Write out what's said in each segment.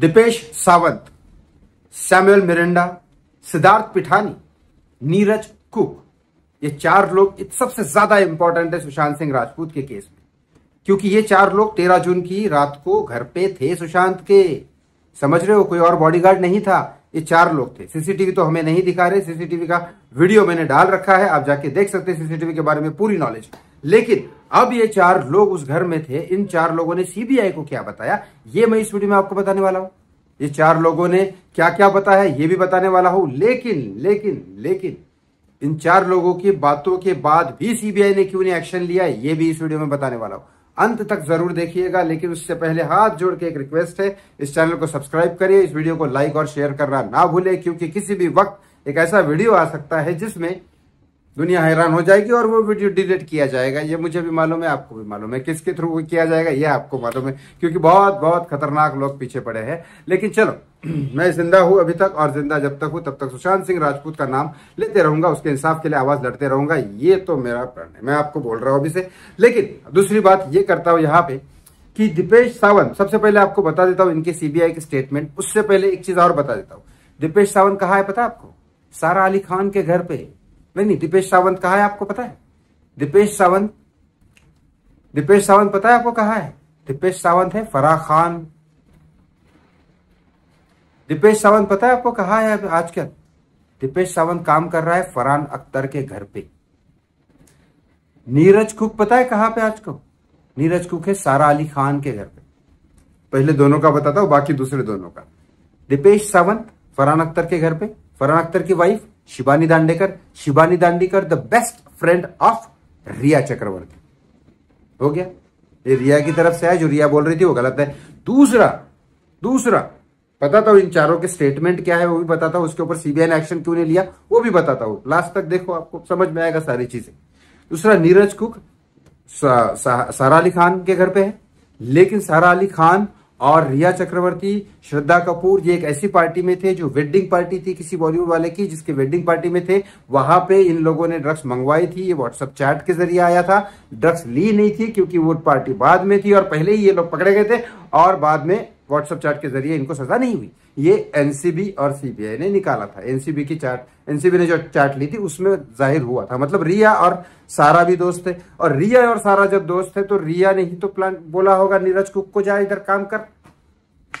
Dipesh Sawant Samuel Miranda Siddharth Pithani Neeraj cook ये चार लोग सबसे ज्यादा इंपॉर्टेंट है सुशांत सिंह राजपूत के केस में क्योंकि ये चार लोग तेरह जून की रात को घर पे थे सुशांत के समझ रहे हो कोई और बॉडीगार्ड नहीं था ये चार लोग थे सीसीटीवी तो हमें नहीं दिखा रहे सीसीटीवी का वीडियो मैंने डाल रखा है आप जाके देख सकते हैं सीसीटीवी के बारे में पूरी नॉलेज लेकिन अब ये चार लोग उस घर में थे इन चार लोगों ने सीबीआई को क्या बताया ये मैं इस वीडियो में आपको बताने वाला हूं ये चार लोगों ने क्या क्या बताया ये भी बताने वाला हूं लेकिन लेकिन लेकिन इन चार लोगों की बातों के बाद भी सीबीआई ने क्यों नहीं एक्शन लिया ये भी इस वीडियो में बताने वाला हूं अंत तक जरूर देखिएगा लेकिन उससे पहले हाथ जोड़ के एक रिक्वेस्ट है इस चैनल को सब्सक्राइब करिए इस वीडियो को लाइक और शेयर करना ना भूले क्योंकि किसी भी वक्त एक ऐसा वीडियो आ सकता है जिसमें दुनिया हैरान हो जाएगी और वो वीडियो डिलीट किया जाएगा ये मुझे भी मालूम है आपको भी मालूम है किसके थ्रू किया जाएगा ये आपको मालूम है क्योंकि बहुत बहुत खतरनाक लोग पीछे पड़े हैं लेकिन चलो मैं जिंदा हूं अभी तक और जिंदा जब तक हूं तब तक सुशांत सिंह राजपूत का नाम लेते रहूंगा उसके इंसाफ के लिए आवाज लड़ते रहूंगा ये तो मेरा प्रण है मैं आपको बोल रहा हूं अभी से लेकिन दूसरी बात ये करता हूं यहाँ पे कि दीपेश सावंत सबसे पहले आपको बता देता हूं इनके सीबीआई की स्टेटमेंट उससे पहले एक चीज और बता देता हूँ दीपेश सावंत कहा है पता आपको सारा अली खान के घर पे नहीं नहीं दीपेश सावंत कहा है आपको पता है दीपेश सावंत दीपेश सावंत पता है आपको कहा है दीपेश सावंत है फराह खान दीपेश सावंत पता है आपको कहा है आजकल दीपेश सावंत काम कर रहा है फरहान अख्तर के घर पे नीरज कुक पता है कहा पे आज को नीरज कुक है सारा अली खान के घर पे पहले दोनों का बताता हूं बाकी दूसरे दोनों का दीपेश सावंत फरहान अख्तर के घर पे फरहान अख्तर की wife Shibani Dandekar Shibani Dandekar the best friend of Rhea Chakraborty हो गया ये रिया की तरफ से है जो रिया बोल रही थी वो गलत है दूसरा दूसरा पता था इन चारों के स्टेटमेंट क्या है वो भी बताता हूं उसके ऊपर सीबीआई ने एक्शन क्यों नहीं लिया वो भी बताता हूं लास्ट तक देखो आपको समझ में आएगा सारी चीजें दूसरा नीरज कुक सारा अली खान के घर पे है लेकिन सारा अली खान और रिया चक्रवर्ती श्रद्धा कपूर ये एक ऐसी पार्टी में थे जो वेडिंग पार्टी थी किसी बॉलीवुड वाले की जिसके वेडिंग पार्टी में थे वहां पे इन लोगों ने ड्रग्स मंगवाई थी ये व्हाट्सअप चैट के जरिए आया था ड्रग्स ली नहीं थी क्योंकि वो पार्टी बाद में थी और पहले ही ये लोग पकड़े गए थे और बाद में व्हाट्सएप चार्ट के जरिए इनको सजा नहीं हुई ये एनसीबी और सीबीआई ने निकाला था एनसीबी की चार्ट एनसीबी ने जो चार्ट ली थी उसमें जाहिर हुआ था मतलब रिया और सारा भी दोस्त थे और रिया और सारा जब दोस्त थे तो रिया ने ही तो प्लान बोला होगा नीरज कुक को जा इधर काम कर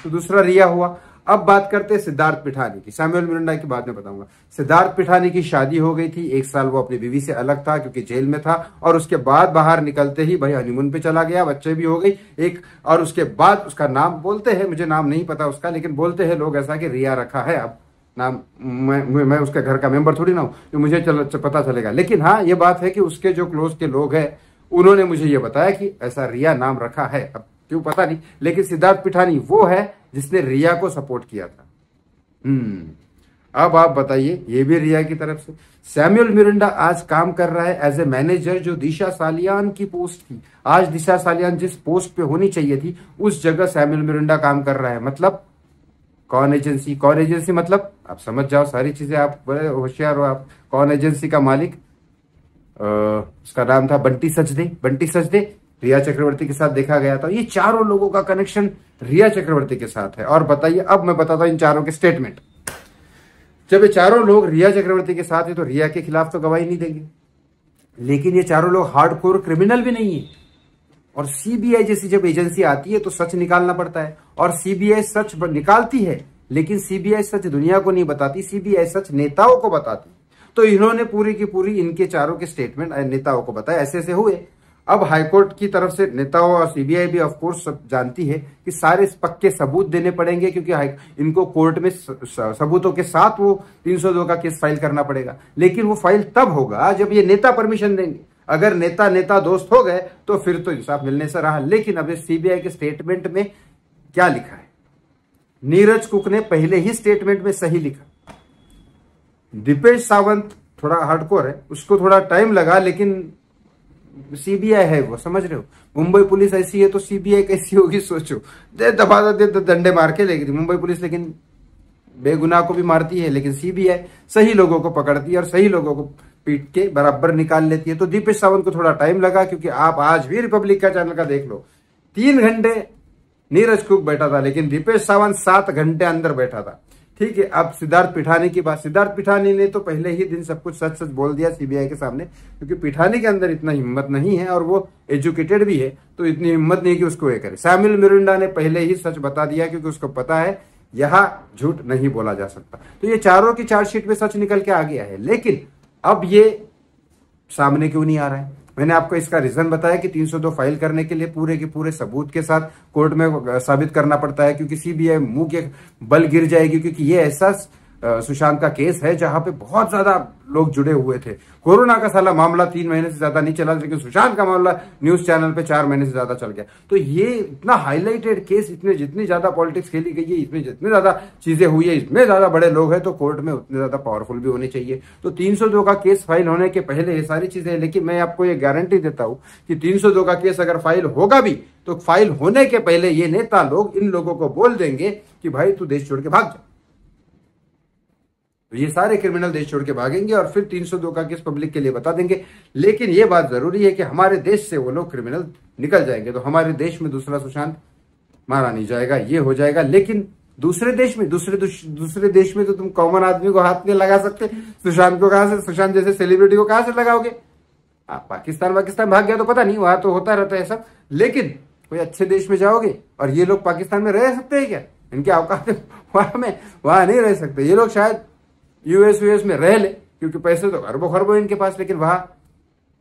तो दूसरा रिया हुआ अब बात करते हैं सिद्धार्थ पिठानी की सैमुअल मिरंडा की बात में बताऊंगा सिद्धार्थ पिठानी की शादी हो गई थी एक साल वो अपनी बीवी से अलग था क्योंकि जेल में था और उसके बाद बाहर निकलते ही भाई हनीमून पे चला गया बच्चे भी हो गई एक और उसके बाद उसका नाम बोलते हैं मुझे नाम नहीं पता उसका लेकिन बोलते हैं लोग ऐसा कि रिया रखा है अब नाम मैं मैं उसके घर का मेंबर थोड़ी ना हूं जो मुझे चल, पता चलेगा लेकिन हाँ ये बात है कि उसके जो क्लोज के लोग हैं उन्होंने मुझे ये बताया कि ऐसा रिया नाम रखा है अब क्यों पता नहीं लेकिन सिद्धार्थ पिठानी वो है जिसने रिया को सपोर्ट किया था हम्म अब आप बताइए ये भी रिया की तरफ से सैम्यूल मिरिंडा आज काम कर रहा है एज ए मैनेजर जो दिशा सालियान की पोस्ट थी आज दिशा सालियान जिस पोस्ट पे होनी चाहिए थी उस जगह सैम्यूल मिरिंडा काम कर रहा है मतलब कौन एजेंसी कौन एजेंसी मतलब आप समझ जाओ सारी चीजें आप बड़े होशियार हो आप कौन एजेंसी का मालिक आ, उसका नाम था बंटी सजदे बंटी सजदे रिया चक्रवर्ती के साथ देखा गया था ये चारों लोगों का कनेक्शन रिया चक्रवर्ती के साथ है और बताइए अब मैं बताता हूं इन चारों के स्टेटमेंट जब ये चारों लोग रिया चक्रवर्ती के साथ है तो रिया के खिलाफ तो गवाही नहीं देंगे लेकिन ये चारों लोग कोर क्रिमिनल भी नहीं है और सीबीआई जैसी जब एजेंसी आती है तो सच निकालना पड़ता है और सीबीआई सच निकालती है लेकिन सीबीआई सच दुनिया को नहीं बताती सीबीआई सच नेताओं को बताती तो इन्होंने पूरी की पूरी इनके चारों के स्टेटमेंट नेताओं को बताया ऐसे ऐसे हुए अब हाईकोर्ट की तरफ से नेताओं और सीबीआई भी ऑफकोर्स जानती है कि सारे पक्के सबूत देने पड़ेंगे क्योंकि इनको कोर्ट में सबूतों के साथ वो 302 का केस फाइल करना पड़ेगा लेकिन वो फाइल तब होगा जब ये नेता परमिशन देंगे अगर नेता नेता दोस्त हो गए तो फिर तो इंसाफ मिलने से रहा लेकिन अब सीबीआई के स्टेटमेंट में क्या लिखा है नीरज कुक ने पहले ही स्टेटमेंट में सही लिखा दीपेश सावंत थोड़ा हार्डकोर है उसको थोड़ा टाइम लगा लेकिन सीबीआई है वो समझ रहे हो मुंबई पुलिस ऐसी है तो सीबीआई कैसी होगी सोचो दे दबा दे दंडे मार के लेकिन मुंबई पुलिस लेकिन बेगुनाह को भी मारती है लेकिन सीबीआई सही लोगों को पकड़ती है और सही लोगों को पीट के बराबर निकाल लेती है तो दीपेश सावंत को थोड़ा टाइम लगा क्योंकि आप आज भी रिपब्लिक का चैनल का देख लो तीन घंटे नीरज कुक बैठा था लेकिन दीपेश सावंत सात घंटे अंदर बैठा था ठीक है अब सिद्धार्थ पिठानी की बात सिद्धार्थ पिठानी ने तो पहले ही दिन सब कुछ सच सच बोल दिया सीबीआई के सामने क्योंकि पिठानी के अंदर इतना हिम्मत नहीं है और वो एजुकेटेड भी है तो इतनी हिम्मत नहीं कि उसको ये करे सैमिल मिरिंडा ने पहले ही सच बता दिया क्योंकि उसको पता है यहां झूठ नहीं बोला जा सकता तो ये चारों की चार्जशीट में सच निकल के आ गया है लेकिन अब ये सामने क्यों नहीं आ रहा है मैंने आपको इसका रीजन बताया कि 302 फाइल करने के लिए पूरे के पूरे सबूत के साथ कोर्ट में साबित करना पड़ता है क्योंकि सीबीआई मुंह के बल गिर जाएगी क्योंकि ये ऐसा सुशांत का केस है जहां पे बहुत ज्यादा लोग जुड़े हुए थे कोरोना का साला मामला तीन महीने से ज्यादा नहीं चला लेकिन सुशांत का मामला न्यूज चैनल पे चार महीने से ज्यादा चल गया तो ये इतना हाईलाइटेड केस इतने जितनी ज्यादा पॉलिटिक्स खेली गई है इसमें जितनी ज्यादा चीजें हुई है इतने ज्यादा बड़े लोग हैं तो कोर्ट में उतने ज्यादा पावरफुल भी होने चाहिए तो तीन का केस फाइल होने के पहले ये सारी चीजें लेकिन मैं आपको ये गारंटी देता हूं कि तीन का केस अगर फाइल होगा भी तो फाइल होने के पहले ये नेता लोग इन लोगों को बोल देंगे कि भाई तू देश छोड़ के भाग जा तो ये सारे क्रिमिनल देश छोड़ के भागेंगे और फिर 302 का किस पब्लिक के लिए बता देंगे लेकिन ये बात जरूरी है कि हमारे देश से वो लोग क्रिमिनल निकल जाएंगे तो हमारे देश में दूसरा सुशांत मारा नहीं जाएगा ये हो जाएगा लेकिन दूसरे देश में दूसरे दूसरे देश में तो तुम कॉमन आदमी को हाथ नहीं लगा सकते सुशांत को कहा से सुशांत जैसे सेलिब्रिटी को कहां से लगाओगे आप पाकिस्तान पाकिस्तान भाग गया तो पता नहीं वहां तो होता रहता है सब लेकिन कोई अच्छे देश में जाओगे और ये लोग पाकिस्तान में रह सकते हैं क्या इनके अवकाश वहां में वहां नहीं रह सकते ये लोग शायद यूएस यूएस में रह ले क्योंकि पैसे तो अरबों खरबों इनके पास लेकिन वहां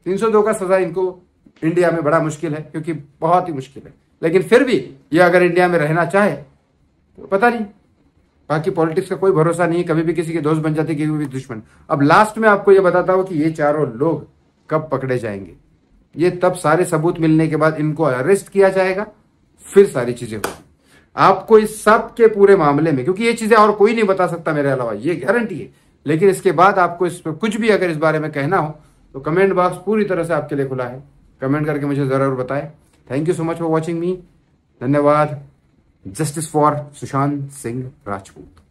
तीन सौ दो का सजा इनको इंडिया में बड़ा मुश्किल है क्योंकि बहुत ही मुश्किल है लेकिन फिर भी ये अगर इंडिया में रहना चाहे तो पता नहीं बाकी पॉलिटिक्स का कोई भरोसा नहीं है कभी भी किसी के दोस्त बन जाते कभी भी दुश्मन अब लास्ट में आपको ये बताता हूं कि ये चारों लोग कब पकड़े जाएंगे ये तब सारे सबूत मिलने के बाद इनको अरेस्ट किया जाएगा फिर सारी चीजें होगी आपको इस सब के पूरे मामले में क्योंकि ये चीजें और कोई नहीं बता सकता मेरे अलावा ये गारंटी है लेकिन इसके बाद आपको इस पर कुछ भी अगर इस बारे में कहना हो तो कमेंट बॉक्स पूरी तरह से आपके लिए खुला है कमेंट करके मुझे ज़रूर बताएं thank you so much for watching me धन्यवाद जस्टिस फॉर सुशांत सिंह राजपूत